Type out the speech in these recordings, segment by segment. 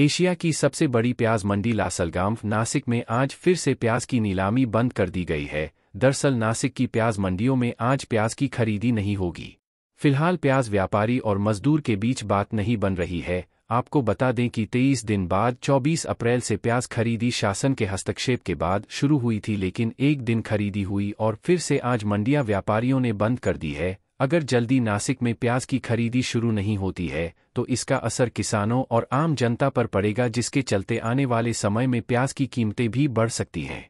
Asia की सबसे बड़ी प्याज मंडी लासलगांव नासिक में आज फिर से प्याज की नीलामी बंद कर दी गई है दरअसल नासिक की प्याज मंडियों में आज प्याज की खरीदी नहीं होगी फिलहाल प्याज व्यापारी और मजदूर के बीच बात नहीं बन रही है आपको बता दें कि 23 दिन बाद 24 अप्रैल से प्याज खरीदी शासन के हस्तक्षेप के बाद शुरू हुई थी लेकिन एक दिन खरीदी हुई और फिर से आज मंडियां व्यापारियों ने बंद कर दी है अगर जल्दी नासिक में प्याज की खरीदी शुरू नहीं होती है तो इसका असर किसानों और आम जनता पर पड़ेगा जिसके चलते आने वाले समय में प्याज की कीमतें भी बढ़ सकती हैं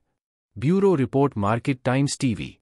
bureau report Market Times TV